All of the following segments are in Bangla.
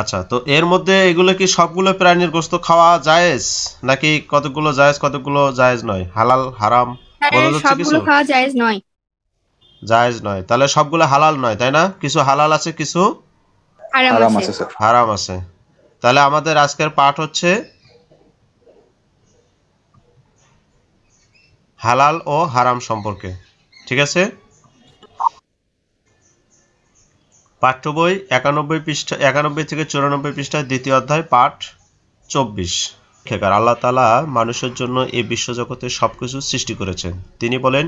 আচ্ছা তো এর মধ্যে এগুলো কি সবগুলো প্রাণীর গোস্ত খাওয়া জায়েজ নাকি কতগুলো জায়েজ কতগুলো জায়েজ নয় হালাল হারাম হ্যাঁ, সবগুলো খাওয়া জায়েজ নয় জায়েজ নয় তাহলে সবগুলো হালাল নয় তাই না কিছু হালাল আছে কিছু হারাম আছে হারাম আছে তাহলে আমাদের আজকের পাঠ হচ্ছে হালাল ও হারাম সম্পর্কে ঠিক আছে পাঠ্য বই একানব্বই পৃষ্ঠা একানব্বই থেকে চুরানব্বই পৃষ্ঠায় দ্বিতীয় অধ্যায় পাঠ চব্বিশ খেকার আল্লাহ তালা মানুষের জন্য এই বিশ্বজগতে সব কিছু সৃষ্টি করেছেন তিনি বলেন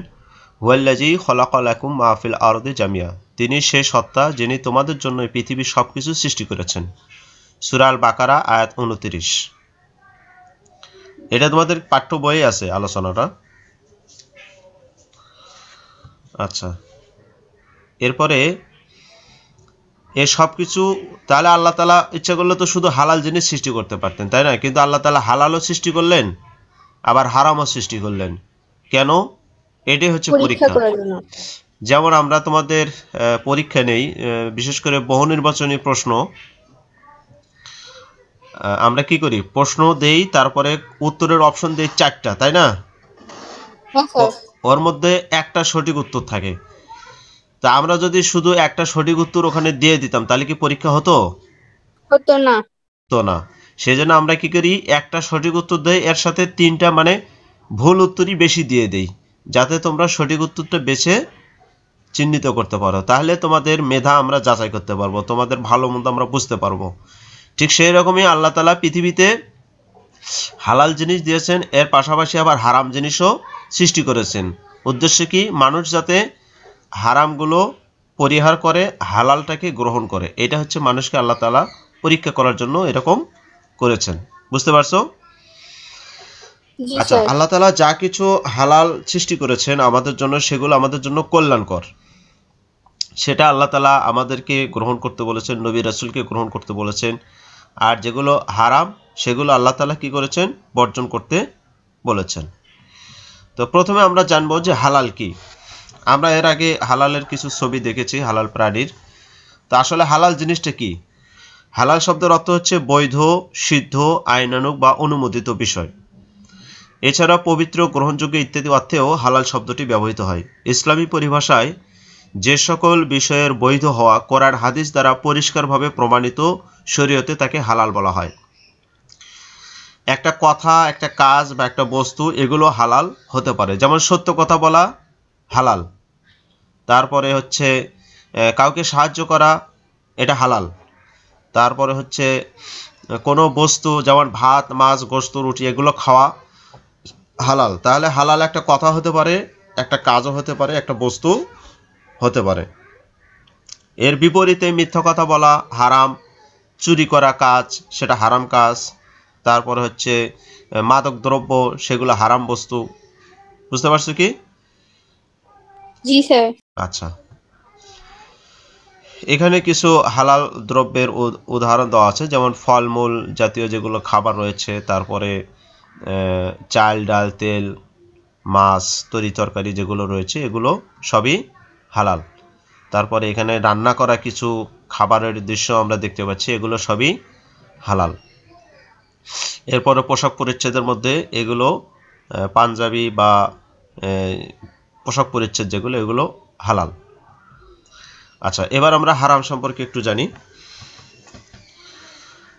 হুয়াল্লাজি খলাকল একুম মাহফিল আরদে জামিয়া তিনি সে সত্তা যিনি তোমাদের জন্য এই পৃথিবীর সব কিছু সৃষ্টি করেছেন সুরাল বাকারা আয়াত উনতিরিশ এটা তোমাদের পাঠ্য বইয়ে আছে আলোচনাটা আচ্ছা এরপরে এ সব কিছু তাহলে আল্লাহ তালা ইচ্ছা করলে তো শুধু হালাল জিনিস সৃষ্টি করতে পারতেন তাই না কিন্তু আল্লাহ তালা হালালও সৃষ্টি করলেন আবার হারামও সৃষ্টি করলেন কেন এটাই হচ্ছে পরীক্ষা যেমন আমরা তোমাদের পরীক্ষা নেই বিশেষ করে বহু নির্বাচনী প্রশ্ন আমরা কি করি প্রশ্ন দেই তারপরে উত্তরের অপশন দেই চারটা তাই না হ্যাঁ, ওর মধ্যে একটা সঠিক উত্তর থাকে তা আমরা যদি শুধু একটা সঠিক উত্তর ওখানে দিয়ে দিতাম তাহলে কি পরীক্ষা হতো হতো না তো না সেজন্য আমরা কি করি একটা সঠিক উত্তর দেই এর সাথে তিনটা মানে ভুল উত্তরই বেশি দিয়ে দেই যাতে তোমরা সঠিক উত্তরটা বেছে চিহ্নিত করতে পারো তাহলে তোমাদের মেধা আমরা যাচাই করতে পারবো তোমাদের ভালো মন্দ আমরা বুঝতে পারবো ঠিক সেই রকমই আল্লাহ তালা পৃথিবীতে হালাল জিনিস দিয়েছেন এর পাশাপাশি আবার হারাম জিনিসও সৃষ্টি করেছেন উদ্দেশ্য কি মানুষ যাতে হারামগুলো পরিহার করে হালালটাকে গ্রহণ করে এটা হচ্ছে মানুষকে আল্লাহ তালা পরীক্ষা করার জন্য এরকম করেছেন বুঝতে পারছো আচ্ছা আল্লাহ তালা যা কিছু হালাল সৃষ্টি করেছেন আমাদের জন্য সেগুলো আমাদের জন্য কল্যাণকর সেটা আল্লাহ তালা আমাদেরকে গ্রহণ করতে বলেছেন নবী রাসুলকে গ্রহণ করতে বলেছেন আর যেগুলো হারাম সেগুলো আল্লাহ তালা কি করেছেন বর্জন করতে বলেছেন তো প্রথমে আমরা জানবো যে হালাল কি আমরা এর আগে হালালের কিছু ছবি দেখেছি হালাল প্রাণীর তো আসলে হালাল জিনিসটা কি হালাল শব্দের অর্থ হচ্ছে বৈধ সিদ্ধ আইনানুক বা অনুমোদিত বিষয় এছাড়া পবিত্র গ্রহণযোগ্য ইত্যাদি অর্থেও হালাল শব্দটি ব্যবহৃত হয় ইসলামী পরিভাষায় যে সকল বিষয়ের বৈধ হওয়া কোরআন হাদিস দ্বারা পরিষ্কারভাবে প্রমাণিত শরীয়তে তাকে হালাল বলা হয় একটা কথা একটা কাজ বা একটা বস্তু এগুলো হালাল হতে পারে যেমন সত্য কথা বলা হালাল তারপরে হচ্ছে কাউকে সাহায্য করা এটা হালাল তারপরে হচ্ছে কোনো বস্তু যেমন ভাত মাছ গোস্ত রুটি এগুলো খাওয়া হালাল তাহলে হালাল একটা কথা হতে পারে একটা কাজও হতে পারে একটা বস্তু হতে পারে এর বিপরীতে মিথ্যা কথা বলা হারাম চুরি করা কাজ সেটা হারাম কাজ তারপরে হচ্ছে মাদক দ্রব্য সেগুলো হারাম বস্তু বুঝতে পারছো কি জি স্যার আচ্ছা এখানে কিছু হালাল দ্রব্যের উদাহরণ দেওয়া আছে যেমন ফলমূল জাতীয় যেগুলো খাবার রয়েছে তারপরে চাল ডাল তেল মাছ তরি তরকারি যেগুলো রয়েছে এগুলো সবই হালাল তারপরে এখানে রান্না করা কিছু খাবারের দৃশ্য আমরা দেখতে পাচ্ছি এগুলো সবই হালাল এরপরে পোশাক পরিচ্ছেদের মধ্যে এগুলো পাঞ্জাবি বা পোশাক পরিচ্ছেদ যেগুলো এগুলো হালাল আচ্ছা এবার আমরা হারাম সম্পর্কে একটু জানি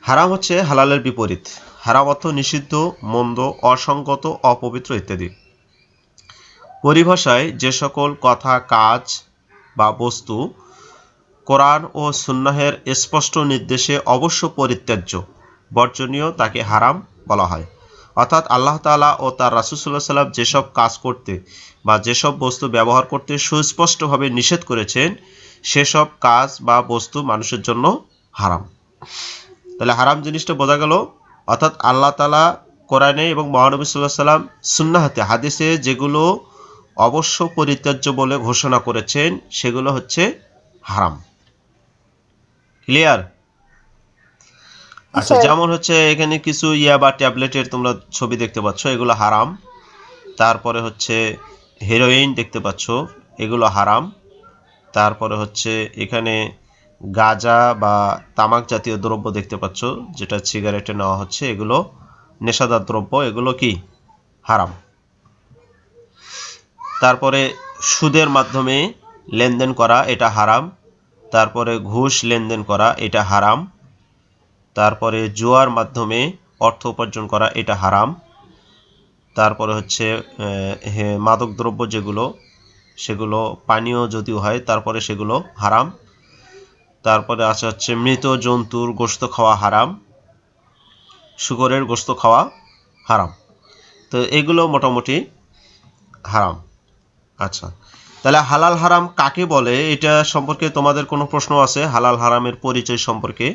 হারাম হচ্ছে হালালের বিপরীত হারাম অর্থ নিষিদ্ধ মন্দ অসঙ্গত অপবিত্র ইত্যাদি পরিভাষায় যে সকল কথা কাজ বা বস্তু কোরআন ও সুন্নাহের স্পষ্ট নির্দেশে অবশ্য পরিত্যাজ্য বর্জনীয় তাকে হারাম বলা হয় অর্থাৎ আল্লাহ তালা ও তার রাসুসুল্লাহ সাল্লাম যেসব কাজ করতে বা যেসব বস্তু ব্যবহার করতে সুস্পষ্টভাবে নিষেধ করেছেন সেসব কাজ বা বস্তু মানুষের জন্য হারাম তাহলে হারাম জিনিসটা বোঝা গেল অর্থাৎ আল্লাহ তালা কোরআনে এবং মহানবী সাল্লাহ সাল্লাম সুন্নাহাতে হাদিসে যেগুলো অবশ্য পরিত্যাজ্য বলে ঘোষণা করেছেন সেগুলো হচ্ছে হারাম ক্লিয়ার আচ্ছা, আচ্ছা যেমন হচ্ছে এখানে কিছু ইয়া বা ট্যাবলেটের তোমরা ছবি দেখতে পাচ্ছ এগুলো হারাম তারপরে হচ্ছে হেরোইন দেখতে পাচ্ছ এগুলো হারাম তারপরে হচ্ছে এখানে গাঁজা বা তামাক জাতীয় দ্রব্য দেখতে পাচ্ছ যেটা সিগারেটে নেওয়া হচ্ছে এগুলো নেশাদার দ্রব্য এগুলো কি হারাম তারপরে সুদের মাধ্যমে লেনদেন করা এটা হারাম তারপরে ঘুষ লেনদেন করা এটা হারাম তারপরে জুয়ার মাধ্যমে অর্থ উপার্জন করা এটা হারাম তারপরে হচ্ছে মাদকদ্রব্য যেগুলো সেগুলো পানীয় যদিও হয় তারপরে সেগুলো হারাম তারপরে আছে হচ্ছে মৃত জন্তুর গোস্ত খাওয়া হারাম শুকরের গোস্ত খাওয়া হারাম তো এগুলো মোটামুটি হারাম আচ্ছা তাহলে হালাল হারাম কাকে বলে এটা সম্পর্কে তোমাদের কোনো প্রশ্ন আছে হালাল হারামের পরিচয় সম্পর্কে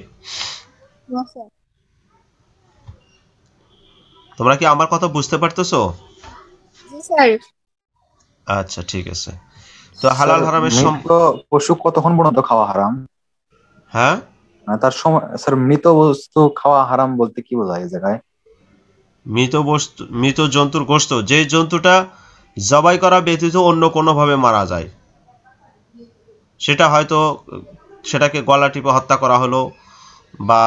তোমরা কি আমার কথা বুঝতে পারতেছ আচ্ছা ঠিক আছে তো হালাল হারামের সম্পর্ক পশু কতক্ষণ পর্যন্ত খাওয়া হারাম হ্যাঁ মানে তার সময় স্যার মৃত বস্তু খাওয়া হারাম বলতে কি বোঝায় এই জায়গায় মৃত বস্তু মৃত জন্তুর গোস্ত যে জন্তুটা জবাই করা ব্যতীত অন্য ভাবে মারা যায় সেটা হয়তো সেটাকে গলা টিপে হত্যা করা হলো বা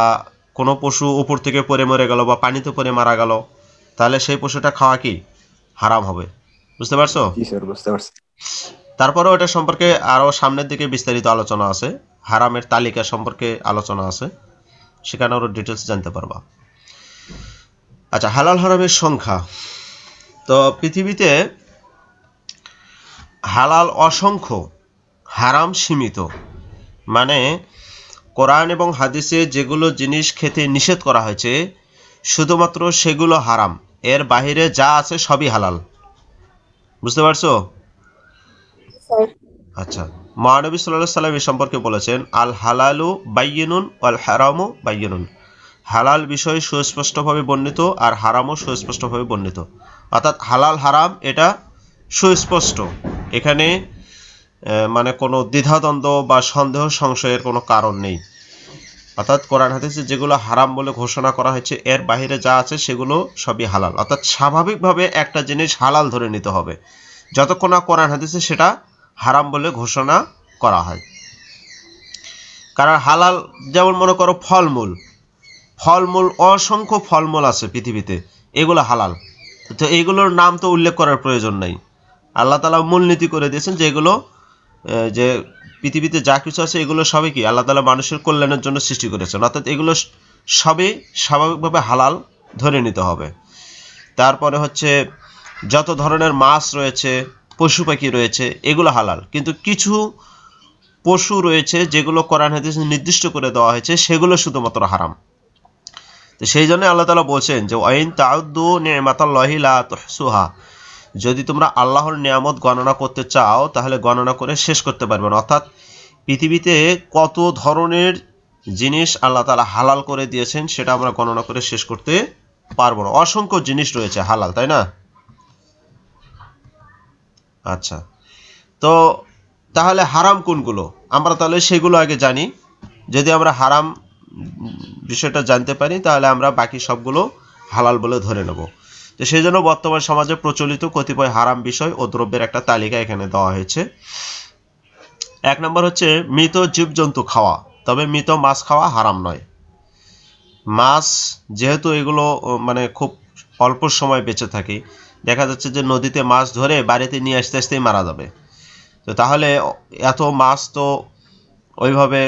কোনো পশু উপর থেকে পরে মরে গেল বা পানিতে পরে মারা গেল তাহলে সেই পশুটা খাওয়া কি হারাম হবে বুঝতে পারছো তারপরে ওটা সম্পর্কে আরো সামনের দিকে বিস্তারিত আলোচনা আছে হারামের তালিকা সম্পর্কে আলোচনা আছে সেখানে ওর ডিটেলস জানতে পারবা আচ্ছা হালাল হারামের সংখ্যা তো পৃথিবীতে হালাল অসংখ্য হারাম সীমিত মানে কোরআন এবং হাদিসে যেগুলো জিনিস খেতে নিষেধ করা হয়েছে শুধুমাত্র সেগুলো হারাম এর বাহিরে যা আছে সবই হালাল বুঝতে পারছো আচ্ছা মহানবী সাল্লা সাল্লাম এ সম্পর্কে বলেছেন আল হালালু বাইয়েনুন আল হারামু বাইয়েনুন হালাল বিষয় সুস্পষ্টভাবে বর্ণিত আর হারামও সুস্পষ্টভাবে বর্ণিত অর্থাৎ হালাল হারাম এটা সুস্পষ্ট এখানে মানে কোনো দ্বিধাদ্বন্দ্ব বা সন্দেহ সংশয়ের কোনো কারণ নেই অর্থাৎ কোরআন হাদিসে যেগুলো হারাম বলে ঘোষণা করা হয়েছে এর বাহিরে যা আছে সেগুলো সবই হালাল অর্থাৎ স্বাভাবিকভাবে একটা জিনিস হালাল ধরে নিতে হবে যতক্ষণ না কোরআন হাদিসে সেটা হারাম বলে ঘোষণা করা হয় কারণ হালাল যেমন মনে করো ফলমূল ফলমূল অসংখ্য ফলমূল আছে পৃথিবীতে এগুলো হালাল তো এগুলোর নাম তো উল্লেখ করার প্রয়োজন নাই আল্লাহ তালা মূলনীতি করে দিয়েছেন যে এগুলো যে পৃথিবীতে যা কিছু আছে এগুলো সবই কি আল্লাহ তালা মানুষের কল্যাণের জন্য সৃষ্টি করেছেন অর্থাৎ এগুলো সবই স্বাভাবিকভাবে হালাল ধরে নিতে হবে তারপরে হচ্ছে যত ধরনের মাছ রয়েছে পশু পাখি রয়েছে এগুলো হালাল কিন্তু কিছু পশু রয়েছে যেগুলো কোরআন হাদিস নির্দিষ্ট করে দেওয়া হয়েছে সেগুলো শুধুমাত্র হারাম তো সেই জন্য আল্লাহ তালা বলছেন যে ওয়াইন তাউদ্দু নেমাতাল্লাহিলা তহসুহা যদি তোমরা আল্লাহর নিয়ামত গণনা করতে চাও তাহলে গণনা করে শেষ করতে পারবে না অর্থাৎ পৃথিবীতে কত ধরনের জিনিস আল্লাহ তালা হালাল করে দিয়েছেন সেটা আমরা গণনা করে শেষ করতে পারবো না অসংখ্য জিনিস রয়েছে হালাল তাই না আচ্ছা তো তাহলে হারাম কোনগুলো আমরা তাহলে সেগুলো আগে জানি যদি আমরা হারাম বিষয়টা জানতে পারি তাহলে আমরা বাকি সবগুলো হালাল বলে ধরে নেব তো সেই জন্য বর্তমান সমাজে প্রচলিত কতিপয় হারাম বিষয় ও দ্রব্যের একটা তালিকা এখানে দেওয়া হয়েছে এক নম্বর হচ্ছে মৃত জীবজন্তু খাওয়া তবে মৃত মাছ খাওয়া হারাম নয় মাছ যেহেতু এগুলো মানে খুব অল্প সময় বেঁচে থাকে দেখা যাচ্ছে যে নদীতে মাছ ধরে বাড়িতে নিয়ে আসতে আসতেই মারা যাবে তো তাহলে এত মাছ তো ওইভাবে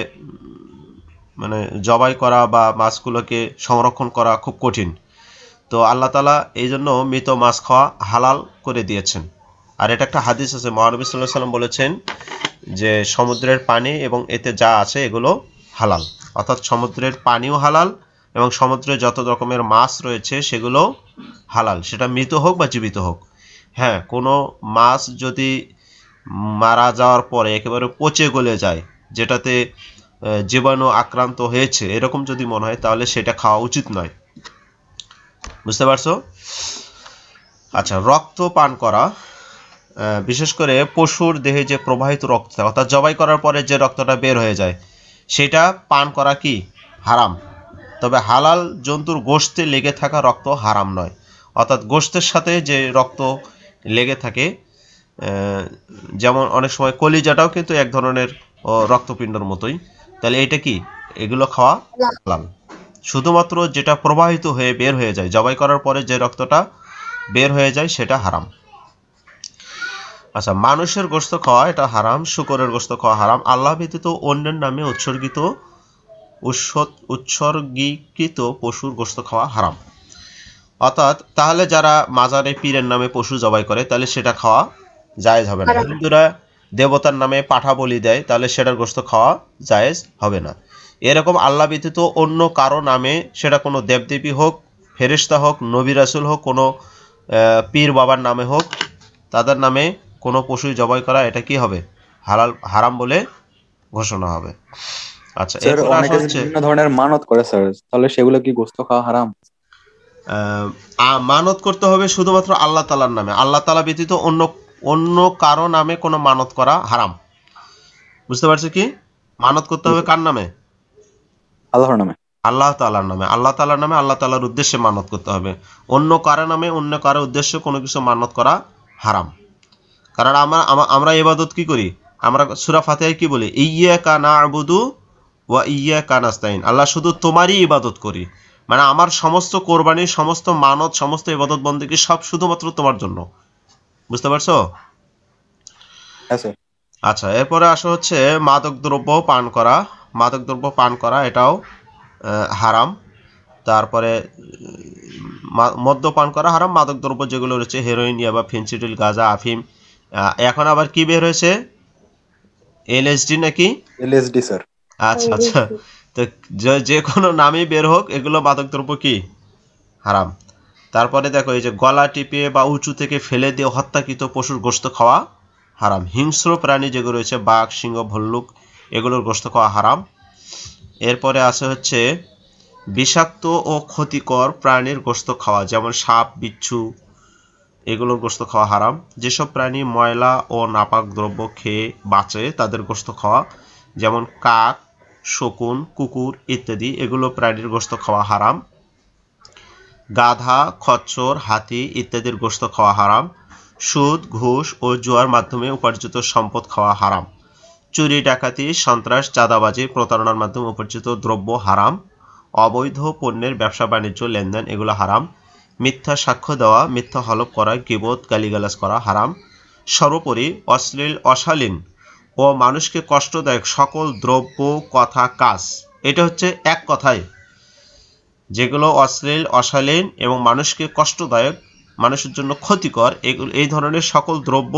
মানে জবাই করা বা মাছগুলোকে সংরক্ষণ করা খুব কঠিন তো আল্লাহ তালা এই জন্য মৃত মাছ খাওয়া হালাল করে দিয়েছেন আর এটা একটা হাদিস আছে মহানবী সাল্লাহ সাল্লাম বলেছেন যে সমুদ্রের পানি এবং এতে যা আছে এগুলো হালাল অর্থাৎ সমুদ্রের পানিও হালাল এবং সমুদ্রে যত রকমের মাছ রয়েছে সেগুলো হালাল সেটা মৃত হোক বা জীবিত হোক হ্যাঁ কোনো মাছ যদি মারা যাওয়ার পরে একেবারে পচে গলে যায় যেটাতে জীবাণু আক্রান্ত হয়েছে এরকম যদি মনে হয় তাহলে সেটা খাওয়া উচিত নয় বুঝতে পারছো আচ্ছা রক্ত পান করা বিশেষ করে পশুর দেহে যে প্রবাহিত রক্ত অর্থাৎ জবাই করার পরে যে রক্তটা বের হয়ে যায় সেটা পান করা কি হারাম তবে হালাল জন্তুর গোষ্ঠে লেগে থাকা রক্ত হারাম নয় অর্থাৎ গোষ্ঠের সাথে যে রক্ত লেগে থাকে যেমন অনেক সময় কলিজাটাও কিন্তু এক ধরনের রক্তপিণ্ডর মতোই তাহলে এটা কি এগুলো খাওয়া হালাল শুধুমাত্র যেটা প্রবাহিত হয়ে বের হয়ে যায় জবাই করার পরে যে রক্তটা বের হয়ে যায় সেটা হারাম আচ্ছা মানুষের গোস্ত খাওয়া এটা হারাম শুকরের গোস্ত খাওয়া হারাম আল্লাহ ব্যতীত অন্যের নামে উৎসর্গিত উৎসর্গীকৃত পশুর গোস্ত খাওয়া হারাম অর্থাৎ তাহলে যারা মাজারে পীরের নামে পশু জবাই করে তাহলে সেটা খাওয়া জায়েজ হবে না হিন্দুরা দেবতার নামে পাঠা বলি দেয় তাহলে সেটার গোস্ত খাওয়া জায়েজ হবে না এরকম আল্লাহ ব্যতীত অন্য কারো নামে সেটা কোনো দেবদেবী হোক ফেরিস্তা হোক নবী রাসুল হোক কোনো পীর বাবার নামে হোক তাদের নামে কোনো পশু জবাই করা এটা কি হবে হালাল হারাম বলে ঘোষণা হবে আচ্ছা বিভিন্ন ধরনের মানত করে স্যার তাহলে সেগুলো কি গোস্ত খাওয়া হারাম মানত করতে হবে শুধুমাত্র আল্লাহ তালার নামে আল্লাহ তালা ব্যতীত অন্য অন্য কারো নামে কোনো মানত করা হারাম বুঝতে পারছো কি মানত করতে হবে কার নামে আল্লাহর নামে আল্লাহ তালার নামে আল্লাহ তালার নামে আল্লাহ তালার উদ্দেশ্যে মানত করতে হবে অন্য কারো নামে অন্য কারো উদ্দেশ্যে কোনো কিছু মানত করা হারাম কারণ আমরা আমরা এবাদত কি করি আমরা সুরা ফাতে কি বলি ইয়া কানা আবুদু ওয়া ইয়া কানাস্তাইন আল্লাহ শুধু তোমারই ইবাদত করি মানে আমার সমস্ত কোরবানি সমস্ত মানত সমস্ত ইবাদত বন্দীকে সব শুধুমাত্র তোমার জন্য বুঝতে পারছো হ্যাঁ, আচ্ছা এরপরে আসা হচ্ছে মাদক দ্রব্য পান করা মাদকদ্রব্য পান করা এটাও হারাম তারপরে মদ্যপান করা হারাম মাদকদ্রব্য যেগুলো রয়েছে হেরোইন ইয়াবা ফেন্সিডিল গাঁজা আফিম এখন আবার কি বের হয়েছে এলএসডি নাকি এলএসডি স্যার আচ্ছা আচ্ছা তো যে কোনো নামই বের হোক এগুলো মাদকদ্রব্য কি হারাম তারপরে দেখো এই যে গলা টিপে বা উঁচু থেকে ফেলে দিয়ে হত্যাকৃত পশুর গোস্ত খাওয়া হারাম হিংস্র প্রাণী যেগুলো রয়েছে বাঘ সিংহ ভল্লুক এগুলোর গোস্ত খাওয়া হারাম এরপরে আছে হচ্ছে বিষাক্ত ও ক্ষতিকর প্রাণীর গোস্ত খাওয়া যেমন সাপ বিচ্ছু এগুলোর গোস্ত খাওয়া হারাম যেসব প্রাণী ময়লা ও নাপাক দ্রব্য খেয়ে বাঁচে তাদের গোস্ত খাওয়া যেমন কাক শকুন কুকুর ইত্যাদি এগুলো প্রাণীর গোস্ত খাওয়া হারাম গাধা খচ্চর হাতি ইত্যাদির গোস্ত খাওয়া হারাম সুদ ঘুষ ও জুয়ার মাধ্যমে উপার্জিত সম্পদ খাওয়া হারাম চুরি ডাকাতি সন্ত্রাস চাঁদাবাজি প্রতারণার মাধ্যমে উপার্জিত দ্রব্য হারাম অবৈধ পণ্যের ব্যবসা বাণিজ্য লেনদেন এগুলো হারাম মিথ্যা সাক্ষ্য দেওয়া মিথ্যা হলপ করা গিবত গালিগালাজ করা হারাম সর্বোপরি অশ্লীল অশালীন ও মানুষকে কষ্টদায়ক সকল দ্রব্য কথা কাজ এটা হচ্ছে এক কথায় যেগুলো অশ্লীল অশালীন এবং মানুষকে কষ্টদায়ক মানুষের জন্য ক্ষতিকর এগুলো এই ধরনের সকল দ্রব্য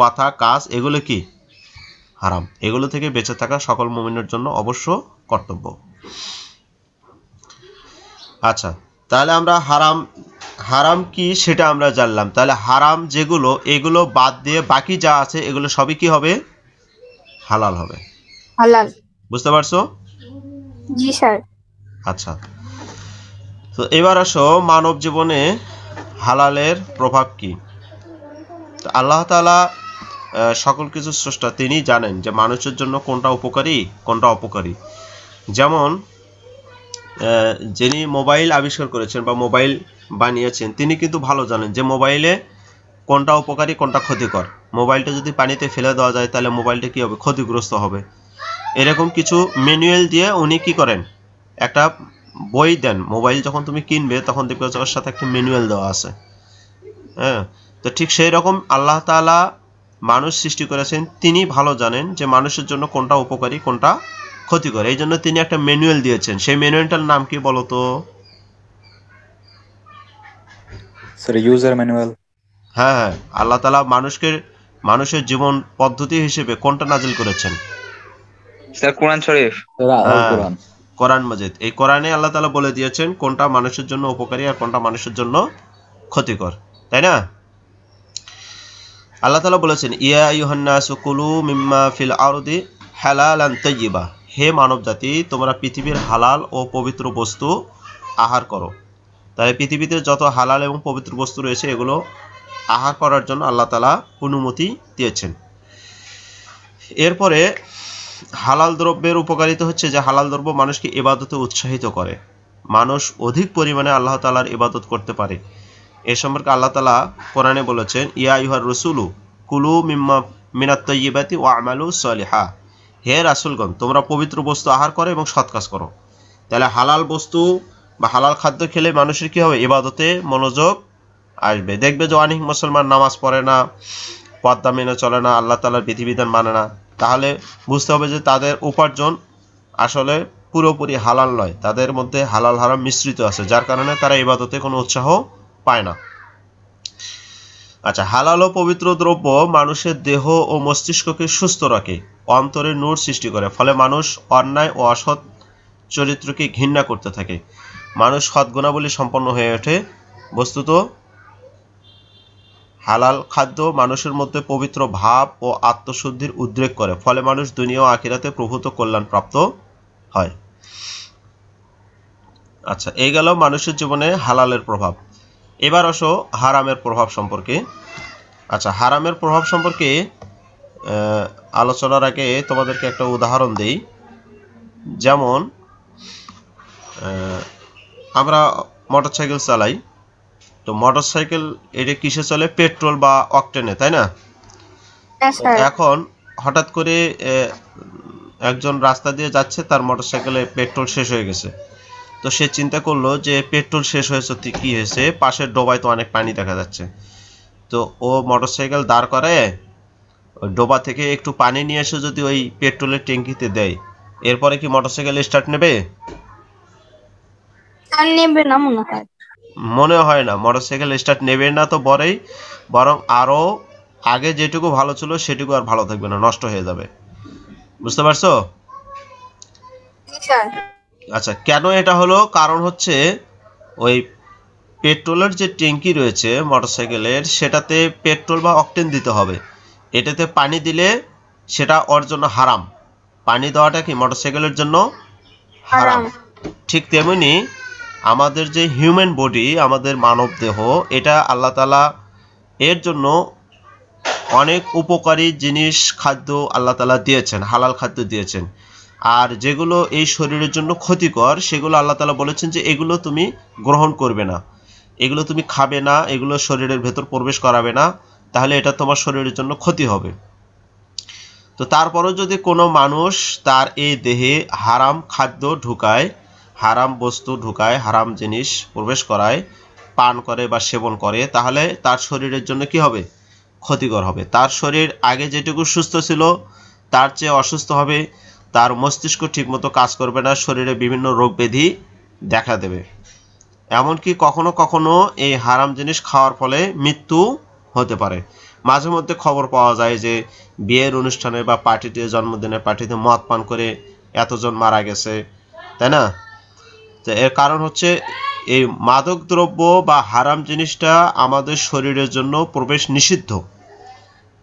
কথা কাজ এগুলো কি হারাম এগুলো থেকে বেঁচে থাকা সকল মোমেন্টের জন্য অবশ্য কর্তব্য আচ্ছা তাহলে আমরা হারাম হারাম কি সেটা আমরা জানলাম তাহলে হারাম যেগুলো এগুলো বাদ দিয়ে বাকি যা আছে এগুলো সবই কি হবে হালাল হবে হালাল বুঝতে পারছো জি স্যার আচ্ছা তো এবার আসো মানব জীবনে হালালের প্রভাব কি আল্লাহ তালা সকল কিছু স্রষ্টা তিনি জানেন যে মানুষের জন্য কোনটা উপকারী কোনটা অপকারী যেমন যিনি মোবাইল আবিষ্কার করেছেন বা মোবাইল বানিয়েছেন তিনি কিন্তু ভালো জানেন যে মোবাইলে কোনটা উপকারী কোনটা ক্ষতিকর মোবাইলটা যদি পানিতে ফেলে দেওয়া যায় তাহলে মোবাইলটা কী হবে ক্ষতিগ্রস্ত হবে এরকম কিছু ম্যানুয়াল দিয়ে উনি কী করেন একটা বই দেন মোবাইল যখন তুমি কিনবে তখন দেখবে ওর সাথে একটা ম্যানুয়াল দেওয়া আছে হ্যাঁ তো ঠিক সেই রকম আল্লাহ তালা মানুষ সৃষ্টি করেছেন তিনি ভালো জানেন যে মানুষের জন্য কোনটা উপকারী কোনটা ক্ষতিকর এই জন্য তিনি একটা ম্যানুয়াল দিয়েছেন সেই ম্যানুয়ালটার নাম কি বলতো ইউজার ম্যানুয়াল হ্যাঁ হ্যাঁ আল্লাহ তালা মানুষকে মানুষের জীবন পদ্ধতি হিসেবে কোনটা নাজিল করেছেন স্যার কোরআন শরীফ হ্যাঁ, কোরআন মজিদ এই কোরআনে আল্লাহ তালা বলে দিয়েছেন কোনটা মানুষের জন্য উপকারী আর কোনটা মানুষের জন্য ক্ষতিকর তাই না আল্লাহ তালা বলেছেন ইয়া ইউহান্না সুকুলু মিম্মা ফিল আরদি হালাল আন তৈবা হে মানব জাতি তোমরা পৃথিবীর হালাল ও পবিত্র বস্তু আহার করো তাই পৃথিবীতে যত হালাল এবং পবিত্র বস্তু রয়েছে এগুলো আহার করার জন্য আল্লাহ তালা অনুমতি দিয়েছেন এরপরে হালাল দ্রব্যের উপকারিতা হচ্ছে যে হালাল দ্রব্য মানুষকে ইবাদতে উৎসাহিত করে মানুষ অধিক পরিমাণে আল্লাহ তালার ইবাদত করতে পারে এ সম্পর্কে আল্লাহ তালা কোরআনে বলেছেন ইয়া ইহার রসুলু কুলু মিম্মা মিনাত্তয়িবাতি ও আমালু সলিহা হে রাসুলগণ তোমরা পবিত্র বস্তু আহার করো এবং সৎকাজ করো তাহলে হালাল বস্তু বা হালাল খাদ্য খেলে মানুষের কী হবে ইবাদতে মনোযোগ আসবে দেখবে যে অনেক মুসলমান নামাজ পড়ে না পদ্মা মেনে চলে না আল্লাহ তালার বিধিবিধান মানে না তাহলে বুঝতে হবে যে তাদের উপার্জন আসলে পুরোপুরি হালাল নয় তাদের মধ্যে হালাল হারাম মিশ্রিত আছে যার কারণে তারা ইবাদতে কোনো উৎসাহ পায় না আচ্ছা হালাল ও পবিত্র দ্রব্য মানুষের দেহ ও মস্তিষ্ককে সুস্থ রাখে অন্তরে নূর সৃষ্টি করে ফলে মানুষ অন্যায় ও অসৎ চরিত্রকে ঘৃণা করতে থাকে মানুষ সৎ গুণাবলী সম্পন্ন হয়ে ওঠে বস্তুত হালাল খাদ্য মানুষের মধ্যে পবিত্র ভাব ও আত্মশুদ্ধির উদ্রেক করে ফলে মানুষ দুনিয়া ও আখিরাতে প্রভূত কল্যাণ প্রাপ্ত হয় আচ্ছা এই গেল মানুষের জীবনে হালালের প্রভাব এবার আসো হারামের প্রভাব সম্পর্কে আচ্ছা হারামের প্রভাব সম্পর্কে আলোচনার আগে তোমাদেরকে একটা উদাহরণ দেই যেমন আমরা মোটরসাইকেল চালাই তো মোটর সাইকেল এটা কিসে চলে পেট্রোল বা অকটেনে তাই না এখন হঠাৎ করে একজন রাস্তা দিয়ে যাচ্ছে তার মোটর সাইকেলে পেট্রোল শেষ হয়ে গেছে তো সে চিন্তা করলো যে পেট্রোল শেষ হয়েছে কি হয়েছে পাশের ডোবায় তো অনেক পানি দেখা যাচ্ছে তো ও মোটরসাইকেল দাঁড় করে ডোবা থেকে একটু পানি নিয়ে এসে যদি ওই পেট্রোলের ট্যাঙ্কিতে দেয় এরপরে কি মোটরসাইকেল স্টার্ট নেবে নেবে না মনে হয় মনে হয় না মোটরসাইকেল স্টার্ট নেবে না তো বরেই বরং আরও আগে যেটুকু ভালো ছিল সেটুকু আর ভালো থাকবে না নষ্ট হয়ে যাবে বুঝতে পারছো হ্যাঁ। আচ্ছা কেন এটা হলো কারণ হচ্ছে ওই পেট্রোলের যে ট্যাঙ্কি রয়েছে মোটরসাইকেলের সেটাতে পেট্রোল বা অকটেন দিতে হবে এটাতে পানি দিলে সেটা ওর জন্য হারাম পানি দেওয়াটা কি মোটরসাইকেলের জন্য হারাম ঠিক তেমনি আমাদের যে হিউম্যান বডি আমাদের মানব দেহ এটা আল্লাহ তালা এর জন্য অনেক উপকারী জিনিস খাদ্য আল্লাহ তালা দিয়েছেন হালাল খাদ্য দিয়েছেন আর যেগুলো এই শরীরের জন্য ক্ষতিকর সেগুলো আল্লাহ তালা বলেছেন যে এগুলো তুমি গ্রহণ করবে না এগুলো তুমি খাবে না এগুলো শরীরের ভেতর প্রবেশ করাবে না তাহলে এটা তোমার শরীরের জন্য ক্ষতি হবে তো তারপরও যদি কোনো মানুষ তার এই দেহে হারাম খাদ্য ঢুকায় হারাম বস্তু ঢুকায় হারাম জিনিস প্রবেশ করায় পান করে বা সেবন করে তাহলে তার শরীরের জন্য কি হবে ক্ষতিকর হবে তার শরীর আগে যেটুকু সুস্থ ছিল তার চেয়ে অসুস্থ হবে তার মস্তিষ্ক ঠিকমতো কাজ করবে না শরীরে বিভিন্ন রোগ ব্যাধি দেখা দেবে এমনকি কখনো কখনো এই হারাম জিনিস খাওয়ার ফলে মৃত্যু হতে পারে মাঝে মধ্যে খবর পাওয়া যায় যে বিয়ের অনুষ্ঠানে বা পার্টিতে জন্মদিনে পার্টিতে মদ পান করে এতজন মারা গেছে তাই না তো এর কারণ হচ্ছে এই মাদক দ্রব্য বা হারাম জিনিসটা আমাদের শরীরের জন্য প্রবেশ নিষিদ্ধ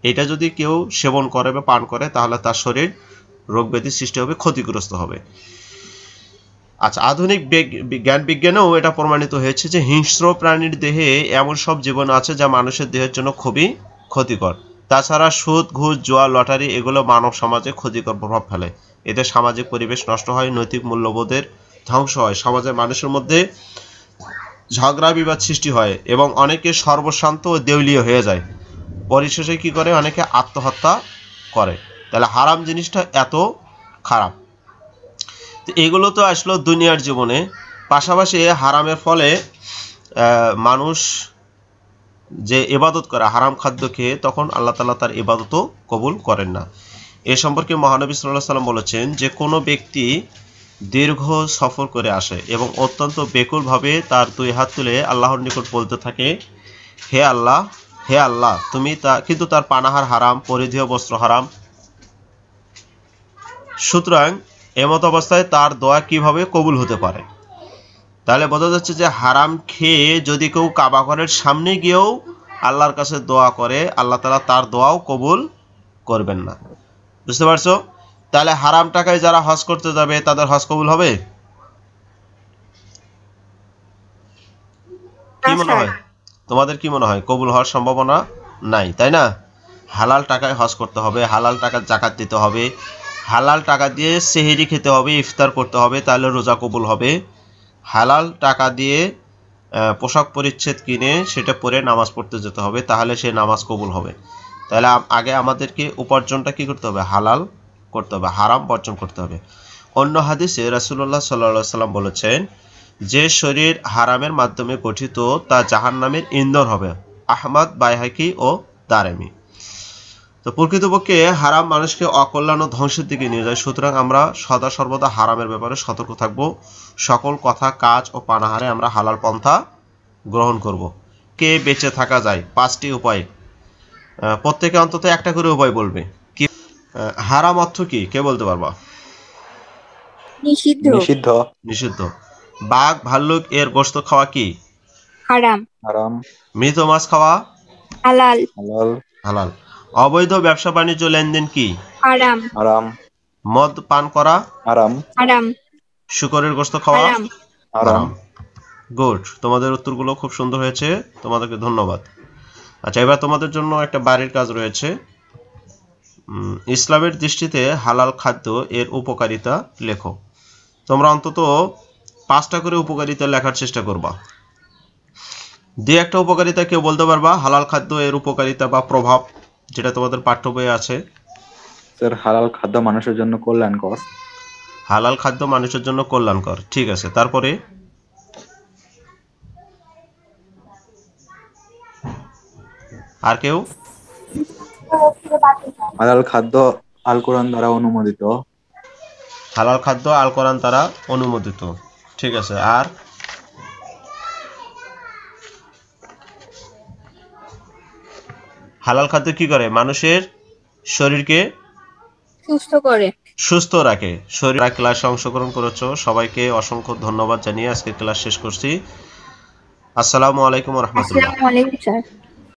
এটা যদি কেউ সেবন করে বা পান করে তাহলে তার শরীর রোগ ব্যাধির সৃষ্টি হবে ক্ষতিগ্রস্ত হবে আচ্ছা আধুনিক জ্ঞান বিজ্ঞানেও এটা প্রমাণিত হয়েছে যে হিংস্র প্রাণীর দেহে এমন সব জীবন আছে যা মানুষের দেহের জন্য খুবই ক্ষতিকর তাছাড়া সুদ ঘুষ জোয়া লটারি এগুলো মানব সমাজে ক্ষতিকর প্রভাব ফেলে এতে সামাজিক পরিবেশ নষ্ট হয় নৈতিক মূল্যবোধের ধ্বংস হয় সমাজের মানুষের মধ্যে ঝগড়া বিবাদ সৃষ্টি হয় এবং অনেকে সর্বশান্ত ও দেউলীয় হয়ে যায় পরিশেষে কি করে অনেকে আত্মহত্যা করে তাহলে হারাম জিনিসটা এত খারাপ তো এগুলো তো আসলো দুনিয়ার জীবনে পাশাপাশি হারামের ফলে মানুষ যে এবাদত করে হারাম খাদ্য খেয়ে তখন আল্লাহ তালা তার এবাদতও কবুল করেন না এ সম্পর্কে মহানবী সাল্লাহ সাল্লাম বলেছেন যে কোনো ব্যক্তি দীর্ঘ সফর করে আসে এবং অত্যন্ত বেকুলভাবে তার দুই হাত তুলে আল্লাহর নিকট বলতে থাকে হে আল্লাহ হে আল্লাহ তুমি তা কিন্তু তার পানাহার হারাম পরিধেয় বস্ত্র হারাম সুতরাং এমত অবস্থায় তার দোয়া কিভাবে কবুল হতে পারে তাহলে বোঝা যাচ্ছে যে হারাম খেয়ে যদি কেউ কাবা ঘরের সামনে গিয়েও আল্লাহর কাছে দোয়া করে আল্লাহ তালা তার দোয়াও কবুল করবেন না বুঝতে পারছো তাহলে হারাম টাকায় যারা হজ করতে যাবে তাদের হজ কবুল হবে কি মনে হয় তোমাদের কি মনে হয় কবুল হওয়ার সম্ভাবনা নাই তাই না হালাল টাকায় হজ করতে হবে হালাল টাকা জাকাত দিতে হবে হালাল টাকা দিয়ে সেহেরি খেতে হবে ইফতার করতে হবে তাহলে রোজা কবুল হবে হালাল টাকা দিয়ে পোশাক পরিচ্ছেদ কিনে সেটা পরে নামাজ পড়তে যেতে হবে তাহলে সে নামাজ কবুল হবে তাহলে আগে আমাদেরকে উপার্জনটা কি করতে হবে হালাল করতে হবে হারাম বর্জন করতে হবে অন্য হাদিসে রাসুল্লাহ সাল্লা সাল্লাম বলেছেন যে শরীর হারামের মাধ্যমে গঠিত তা জাহান্নামের ইন্ধন হবে আহমদ বাইহাকি ও দারেমি তো প্রকৃতপক্ষে হারাম মানুষকে অকল্যাণ ও ধ্বংসের দিকে নিয়ে যায় সুতরাং আমরা সদা সর্বদা হারামের ব্যাপারে সতর্ক থাকব সকল কথা কাজ ও পানাহারে আমরা হালাল পন্থা গ্রহণ করব। কে বেঁচে থাকা যায় পাঁচটি উপায় প্রত্যেকে অন্তত একটা করে উপায় বলবে কি হারাম অর্থ কি কে বলতে পারবা নিষিদ্ধ নিষিদ্ধ নিষিদ্ধ বাঘ ভাল্লুক এর গোস্ত খাওয়া কি হারাম হারাম মৃত মাছ খাওয়া হালাল হালাল হালাল অবৈধ ব্যবসা বাণিজ্য লেনদেন কি হারাম হারাম মদ পান করা হারাম হারাম শুকরের গোস্ত খাওয়া হারাম গুড তোমাদের উত্তরগুলো খুব সুন্দর হয়েছে তোমাদেরকে ধন্যবাদ আচ্ছা এবার তোমাদের জন্য একটা বাড়ির কাজ রয়েছে ইসলামের দৃষ্টিতে হালাল খাদ্য এর উপকারিতা লেখো তোমরা অন্তত পাঁচটা করে উপকারিতা লেখার চেষ্টা করবা দু একটা উপকারিতা কেউ বলতে পারবা হালাল খাদ্য এর উপকারিতা বা প্রভাব যেটা তোমাদের পাঠ্য বইয়ে আছে স্যার হালাল খাদ্য মানুষের জন্য কল্যাণকর হালাল খাদ্য মানুষের জন্য কল্যাণকর ঠিক আছে তারপরে আর কেউ হালাল খাদ্য আল কোরআন দ্বারা অনুমোদিত হালাল খাদ্য আল কোরআন দ্বারা অনুমোদিত ঠিক আছে আর হালাল খাদ্য কি করে মানুষের শরীরকে সুস্থ করে সুস্থ রাখে শরীর ক্লাসে অংশগ্রহণ করেছ সবাইকে অসংখ্য ধন্যবাদ জানিয়ে আজকে ক্লাস শেষ করছি আসসালামু আলাইকুম রহমতুল্লাহ